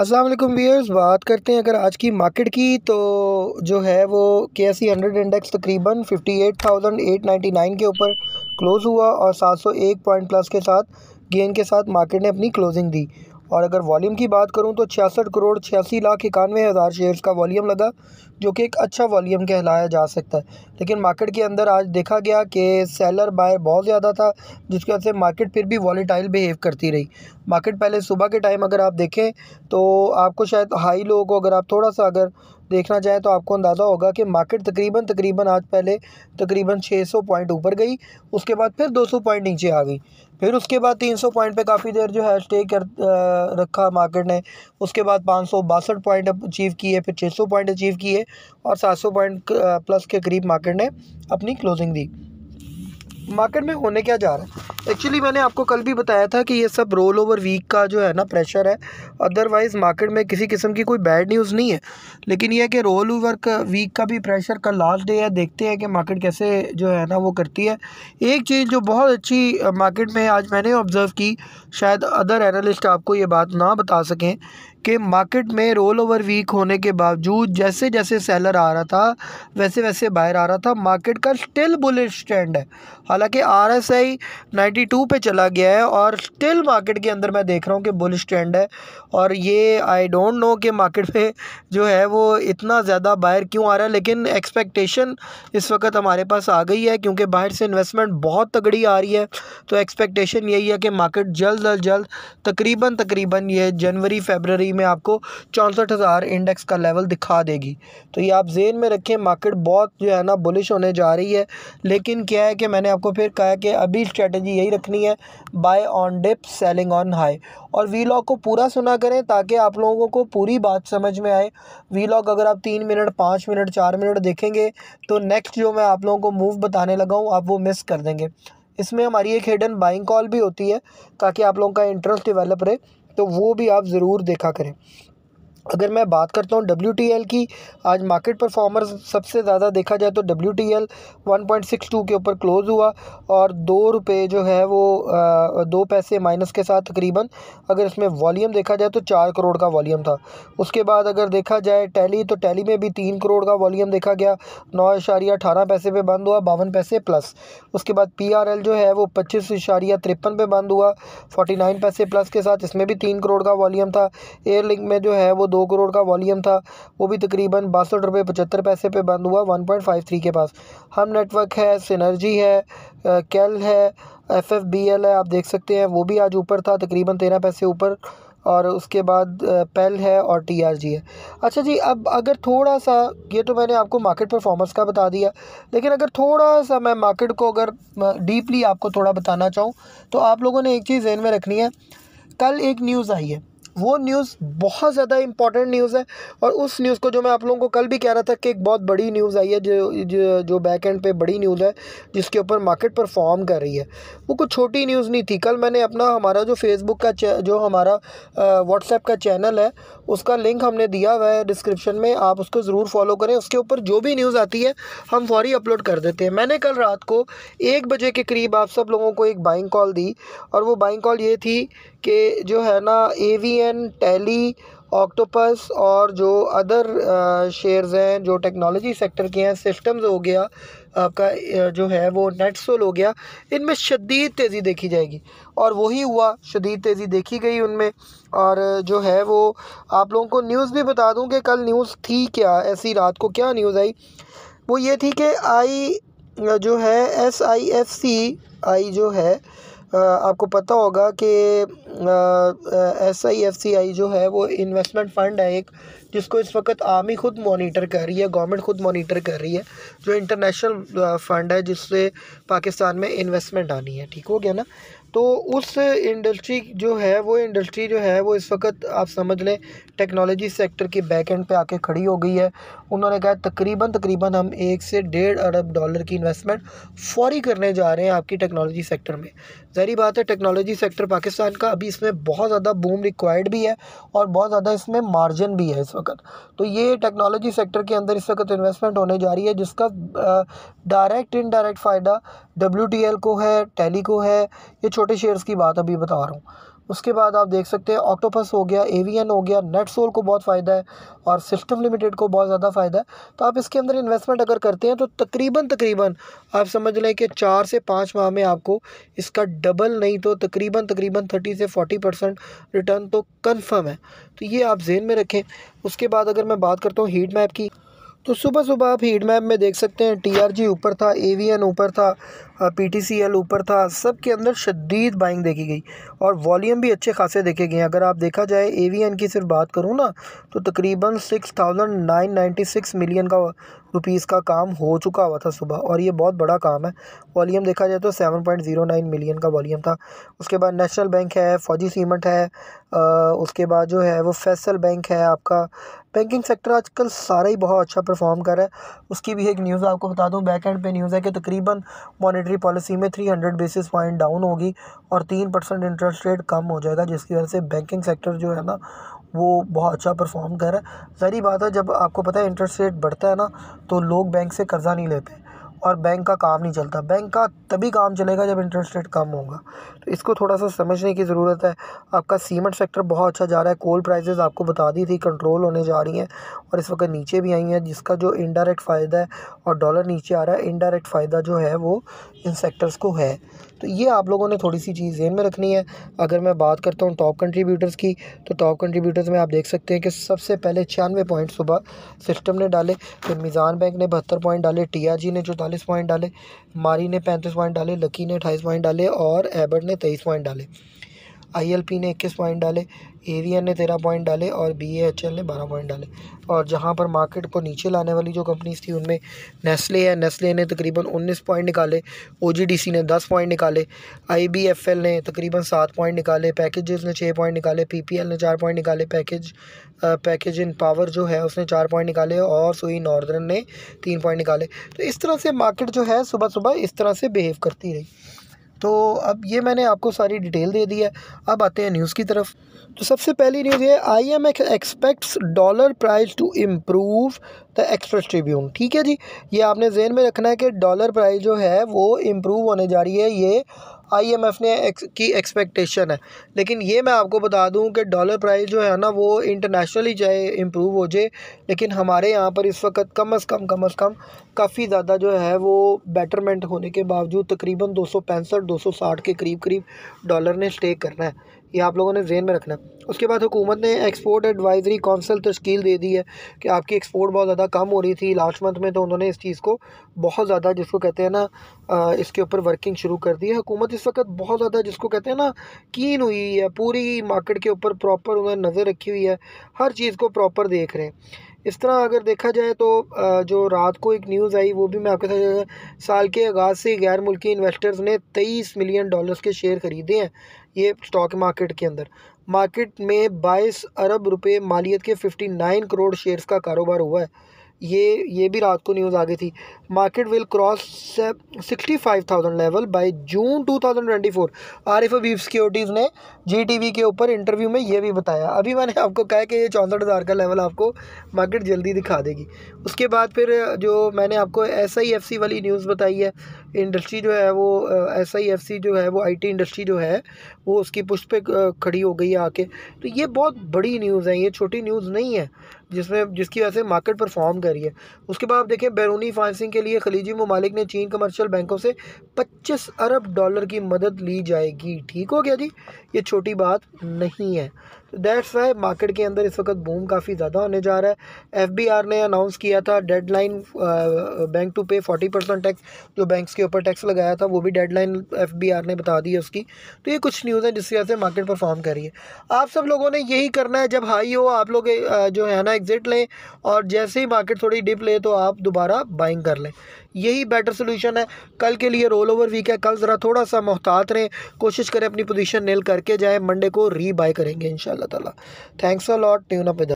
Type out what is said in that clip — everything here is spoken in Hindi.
असलम व्यूअर्स बात करते हैं अगर आज की मार्केट की तो जो है वो के एस सी हंड्रेड इंडेक्स तकरीबन 58,899 के ऊपर क्लोज़ हुआ और 701 पॉइंट प्लस के साथ गेन के साथ मार्केट ने अपनी क्लोजिंग दी और अगर वॉल्यूम की बात करूँ तो छियासठ करोड़ छियासी लाख इक्यानवे हज़ार शेयर्स का वॉल्यूम लगा जो कि एक अच्छा वॉल्यूम कहलाया जा सकता है लेकिन मार्केट के अंदर आज देखा गया कि सेलर बाय बहुत ज़्यादा था जिसकी वजह से मार्केट फिर भी वॉलीटाइल बिहेव करती रही मार्केट पहले सुबह के टाइम अगर आप देखें तो आपको शायद हाई लोगों को अगर आप थोड़ा सा अगर देखना चाहें तो आपको अंदाज़ा होगा कि मार्केट तकरीबन तकरीबन आज पहले तकरीबन 600 पॉइंट ऊपर गई उसके बाद फिर 200 पॉइंट नीचे आ गई फिर उसके बाद 300 पॉइंट पे काफ़ी देर जो है स्टे कर रखा मार्केट ने उसके बाद पाँच पॉइंट अचीव किए फिर छः पॉइंट अचीव किए और सात पॉइंट प्लस के करीब मार्केट ने अपनी क्लोजिंग दी मार्केट में होने क्या जा रहा है एक्चुअली मैंने आपको कल भी बताया था कि ये सब रोल ओवर वीक का जो है ना प्रेशर है अदरवाइज़ मार्केट में किसी किस्म की कोई बैड न्यूज़ नहीं है लेकिन यह कि रोल ओवर वीक का भी प्रेशर कल लास्ट डे है देखते हैं कि मार्केट कैसे जो है ना वो करती है एक चीज़ जो बहुत अच्छी मार्केट में आज मैंने ऑब्ज़र्व की शायद अदर एनालिस्ट आपको ये बात ना बता सकें कि मार्केट में रोल ओवर वीक होने के बावजूद जैसे जैसे सेलर आ रहा था वैसे वैसे बाहर आ रहा था मार्केट का स्टिल बुलिश स्टैंड है हालांकि R S I ninety two पर चला गया है और स्टिल मार्केट के अंदर मैं देख रहा हूँ कि बुलिश ट्रेंड है और ये आई डोंट नो कि मार्केट में जो है वो इतना ज़्यादा बाहर क्यों आ रहा है लेकिन एक्सपेक्टेशन इस वक्त हमारे पास आ गई है क्योंकि बाहर से इन्वेस्टमेंट बहुत तगड़ी आ रही है तो एक्सपेक्टेशन यही है कि मार्केट जल्द अज जल्द तकरीबन तकरीबन ये जनवरी फेबररी फिफ्टी में आपको चौंसठ हज़ार इंडेक्स का लेवल दिखा देगी तो ये आप जेन में रखें मार्केट बहुत जो है ना बुलिश होने जा रही है लेकिन क्या है कि मैंने आपको फिर कहा कि अभी स्ट्रेटजी यही रखनी है buy on dip selling on high और वी लॉग को पूरा सुना करें ताकि आप लोगों को पूरी बात समझ में आए वी लॉग अगर आप तीन मिनट पाँच मिनट चार मिनट देखेंगे तो नेक्स्ट जो मैं आप लोगों को मूव बताने लगा हूँ आप वो मिस कर देंगे इसमें हमारी एक हिडन बाइंग कॉल भी होती है ताकि आप लोगों का इंटरेस्ट डेवलप रहे तो वो भी आप ज़रूर देखा करें अगर मैं बात करता हूँ डब्ल्यू की आज मार्केट परफॉर्मर सबसे ज़्यादा देखा जाए तो W T L one point six two के ऊपर क्लोज़ हुआ और दो रुपये जो है वो दो पैसे माइनस के साथ तकरीबन अगर इसमें वॉल्यूम देखा जाए तो चार करोड़ का वॉल्यूम था उसके बाद अगर देखा जाए टैली तो टैली में भी तीन करोड़ का वॉल्यूम देखा गया नौ अठारह पैसे पर बंद हुआ बावन पैसे प्लस उसके बाद पी आर एल जो है वो पच्चीस इशारिया तिरपन पे बंद हुआ फोर्टी नाइन पैसे प्लस के साथ इसमें भी तीन करोड़ का वॉलीम था एयरलिंक में जो है वो दो करोड़ का वॉल्यूम था वो भी तकरीबन बासठ रुपये पचहत्तर पैसे पे बंद हुआ वन पॉइंट फाइव थ्री के पास हम नेटवर्क है सिनर्जी है कैल है एफ एफ बी एल है आप देख सकते हैं वो भी आज ऊपर था तकरीबन तेरह पैसे ऊपर और उसके बाद पेल है और टी आर जी है अच्छा जी अब अगर थोड़ा सा ये तो मैंने आपको मार्केट परफॉर्मेंस का बता दिया लेकिन अगर थोड़ा सा मैं मार्केट को अगर डीपली आपको थोड़ा बताना चाहूँ तो आप लोगों ने एक चीज़ जहन में रखनी है कल एक न्यूज़ आई है वो न्यूज़ बहुत ज़्यादा इंपॉर्टेंट न्यूज़ है और उस न्यूज़ को जो मैं आप लोगों को कल भी कह रहा था कि एक बहुत बड़ी न्यूज़ आई है जो जो, जो बैक एंड पे बड़ी न्यूज़ है जिसके ऊपर मार्केट परफॉर्म कर रही है वो कुछ छोटी न्यूज़ नहीं थी कल मैंने अपना हमारा जो फेसबुक का जो हमारा व्हाट्सएप का चैनल है उसका लिंक हमने दिया हुआ है डिस्क्रिप्शन में आप उसको ज़रूर फॉलो करें उसके ऊपर जो भी न्यूज़ आती है हम फौरी अपलोड कर देते हैं मैंने कल रात को एक बजे के करीब आप सब लोगों को एक बाइंग कॉल दी और वो बाइंग कॉल ये थी कि जो है ना A V alien tally octopus और जो अदर शेयर्स हैं जो टेक्नोलॉजी सेक्टर के हैं सिस्टम्स हो गया आपका जो है वो नेटसोल हो गया इनमें शदीद तेज़ी देखी जाएगी और वही हुआ शदीद तेज़ी देखी गई उनमें और जो है वो आप लोगों को न्यूज़ भी बता दूं कि कल न्यूज़ थी क्या ऐसी रात को क्या न्यूज़ आई वो ये थी कि आई जो है एस आई एफ सी आई जो है आपको पता होगा कि एस आई एफ सी आई जो है वो इन्वेस्टमेंट फ़ंड है एक जिसको इस वक्त आर्मी खुद मॉनिटर कर रही है गवर्नमेंट खुद मॉनिटर कर रही है जो इंटरनेशनल फ़ंड है जिससे पाकिस्तान में इन्वेस्टमेंट आनी है ठीक हो गया ना तो उस इंडस्ट्री जो है वो इंडस्ट्री जो है वो इस वक्त आप समझ लें टेक्नोलॉजी सेक्टर के बैक एंड पे आके खड़ी हो गई है उन्होंने कहा तकरीबन तकरीबन हम एक से डेढ़ अरब डॉलर की इन्वेस्टमेंट फौरी करने जा रहे हैं आपकी टेक्नोलॉजी सेक्टर में ज़हरी बात है टेक्नोलॉजी सेक्टर पाकिस्तान का अभी इसमें बहुत ज़्यादा बूम रिक्वायर्ड भी है और बहुत ज़्यादा इसमें मार्जिन भी है इस वक्त तो ये टेक्नोलॉजी सेक्टर के अंदर इस वक्त इन्वेस्टमेंट होने जा रही है जिसका डायरेक्ट इनडायरेक्ट फ़ायदा डब्ल्यू को है टेली को है ये छोटे शेयर्स की बात अभी बता रहा हूँ उसके बाद आप देख सकते हैं ऑक्टोपस हो गया एवीएन हो गया सोल को बहुत फ़ायदा है और सिस्टम लिमिटेड को बहुत ज़्यादा फ़ायदा है तो आप इसके अंदर इन्वेस्टमेंट अगर करते हैं तो तकरीबन तकरीबन आप समझ लें कि चार से पाँच माह में आपको इसका डबल नहीं तो तकरीबन तकरीबन थर्टी से फोर्टी परसेंट रिटर्न तो कन्फर्म है तो ये आप जेन में रखें उसके बाद अगर मैं बात करता हूँ हीट मैप की तो सुबह सुबह आप हीट मैप में देख सकते हैं टीआरजी ऊपर था एवीएन ऊपर था पीटीसीएल ऊपर था सब के अंदर शदीद बाइंग देखी गई और वॉल्यूम भी अच्छे खासे देखे गए हैं अगर आप देखा जाए ए की सिर्फ बात करूँ ना तो तकरीबन six thousand nine ninety six million का रुपीज़ का काम हो चुका हुआ था सुबह और ये बहुत बड़ा काम है वॉल्यूम देखा जाए तो seven point zero nine million का वॉल्यूम था उसके बाद नेशनल बैंक है फौजी सीमेंट है आ, उसके बाद जो है वो फैसल बैंक है आपका बैंकिंग सेक्टर आजकल सारा ही बहुत अच्छा परफॉर्म कर रहा है उसकी भी एक न्यूज़ आपको बता दूं बैक एंड पे न्यूज़ है कि तकरीबन मॉनेटरी पॉलिसी में 300 बेसिस पॉइंट डाउन होगी और तीन परसेंट इंटरेस्ट इंटरेस्ट रेट कम हो जाएगा जिसकी वजह से बैंकिंग सेक्टर जो है ना वो बहुत अच्छा परफॉर्म कर रहा है ज़हरी बात है जब आपको पता है इंटरेस्ट रेट बढ़ता है ना तो लोग बैंक से कर्ज़ा नहीं लेते और बैंक का काम नहीं चलता बैंक का तभी काम चलेगा जब इंटरेस्ट रेट कम होगा तो इसको थोड़ा सा समझने की ज़रूरत है आपका सीमेंट सेक्टर बहुत अच्छा जा रहा है कोल प्राइसेस आपको बता दी थी कंट्रोल होने जा रही हैं और इस वक्त नीचे भी आई हैं जिसका जो इनडायरेक्ट फ़ायदा है और डॉलर नीचे आ रहा है इनडायरेक्ट फ़ायदा जो है वो इन सेक्टर्स को है तो ये आप लोगों ने थोड़ी सी चीज़ जहन में रखनी है अगर मैं बात करता हूँ टॉप कंट्रीब्यूटर्स की तो टॉप कंट्रीब्यूटर्स में आप देख सकते हैं कि सबसे पहले छियानवे पॉइंट सुबह सिस्टम ने डाले फिर मिज़ान बैंक ने बहत्तर पॉइंट डाले टी ने चौतालीस पॉइंट डाले मारी ने पैंतीस पॉइंट डाले लकी ने अठाईस पॉइंट डाले और एबर्ड ने तेईस पॉइंट डाले आईएलपी ने इक्कीस पॉइंट डाले एवीएन ने तेरह पॉइंट डाले और बीएचएल ने बारह पॉइंट डाले और जहाँ पर मार्केट को नीचे लाने वाली जो कंपनीज थी उनमें नेस्ले है नेस्ले ने तकरीबन उन्नीस पॉइंट निकाले ओ ने दस पॉइंट निकाले आई ने तकरीबन सात पॉइंट निकाले पैकेजेस ने छः पॉइंट निकाले पी ने चार पॉइंट निकाले पैकेज पैकेज इन पावर जो है उसने चार पॉइंट निकाले और सोई नॉर्दर्न ने तीन पॉइंट निकाले तो इस तरह से मार्केट जो है सुबह सुबह इस तरह से बिहेव करती रही तो अब ये मैंने आपको सारी डिटेल दे दी है अब आते हैं न्यूज़ की तरफ तो सबसे पहली न्यूज़ ये I M expects dollar price to improve the Express Tribune ठीक है जी ये आपने जहन में रखना है कि डॉलर प्राइस जो है वो इम्प्रूव होने जा रही है ये आईएमएफ ने एक्स, की एक्सपेक्टेशन है लेकिन ये मैं आपको बता दूं कि डॉलर प्राइस जो है ना वो इंटरनेशनली चाहे इम्प्रूव हो जाए लेकिन हमारे यहाँ पर इस वक्त कम अज़ कम कम अज़ कम काफ़ी ज़्यादा जो है वो बेटरमेंट होने के बावजूद तकरीबन दो सौ पैंसठ दो सौ साठ के करीब करीब डॉलर ने स्टे करना है ये आप लोगों ने जेन में रखना उसके बाद हुकूमत ने एक्सपोर्ट एडवाइजरी काउंसिल तश्कील दे दी है कि आपकी एक्सपोर्ट बहुत ज़्यादा कम हो रही थी लास्ट मंथ में तो उन्होंने इस चीज़ को बहुत ज़्यादा जिसको कहते हैं ना इसके ऊपर वर्किंग शुरू कर दी है हुकूमत इस वक्त बहुत ज़्यादा जिसको कहते हैं ना कीन हुई है पूरी मार्केट के ऊपर प्रॉपर उन्होंने नज़र रखी हुई है हर चीज़ को प्रॉपर देख रहे हैं इस तरह अगर देखा जाए तो जो रात को एक न्यूज़ आई वो भी मैं आपके साथ साल के आगाज़ से गैर मुल्की इन्वेस्टर्स ने तेईस मिलियन डॉलर्स के शेयर ख़रीदे हैं ये स्टॉक मार्केट के अंदर मार्केट में बाईस अरब रुपए मालियत के 59 करोड़ शेयर्स का कारोबार हुआ है ये ये भी रात को न्यूज़ आ गई थी market will cross sixty five thousand level by June two thousand twenty four Arif Habib Securities ने जी टी वी के ऊपर इंटरव्यू में ये भी बताया अभी मैंने आपको कहा कि ये चौंसठ हज़ार का लेवल आपको मार्केट जल्दी दिखा देगी उसके बाद फिर जो मैंने आपको एस आई एफ सी वाली न्यूज़ बताई है इंडस्ट्री जो है वो एस आई एफ सी जो है वो आई टी इंडस्ट्री जो है वो उसकी पुष्ट पे खड़ी हो गई है आके तो ये बहुत बड़ी न्यूज़ है ये छोटी न्यूज़ नहीं है जिसमें जिसकी वजह से मार्केट परफॉर्म कर रही है उसके बाद आप देखें बैरूनी फाइनसिंग के लिए खलीजी ममालिक ने चीन कमर्शियल बैंकों से 25 अरब डॉलर की मदद ली जाएगी ठीक हो गया जी ये छोटी बात नहीं है तो दैट्स वाई मार्केट के अंदर इस वक्त बूम काफ़ी ज़्यादा होने जा रहा है एफ ने अनाउंस किया था deadline bank to pay forty percent tax जो बैंक्स के ऊपर टैक्स लगाया था वो भी डेडलाइन एफ ने बता दी है उसकी तो ये कुछ न्यूज़ है जिसकी वजह से मार्केट परफॉर्म कर रही है आप सब लोगों ने यही करना है जब हाई हो आप लोग uh, जो है ना एग्ज़िट लें और जैसे ही मार्केट थोड़ी डिप ले तो आप दोबारा बाइंग कर लें यही बेटर सोल्यूशन है कल के लिए रोल ओवर वीक है कल ज़रा थोड़ा सा मोहतात रहें कोशिश करें अपनी पोजीशन नेल करके जाएं मंडे को री बाय करेंगे इन शाला thanks a lot tune up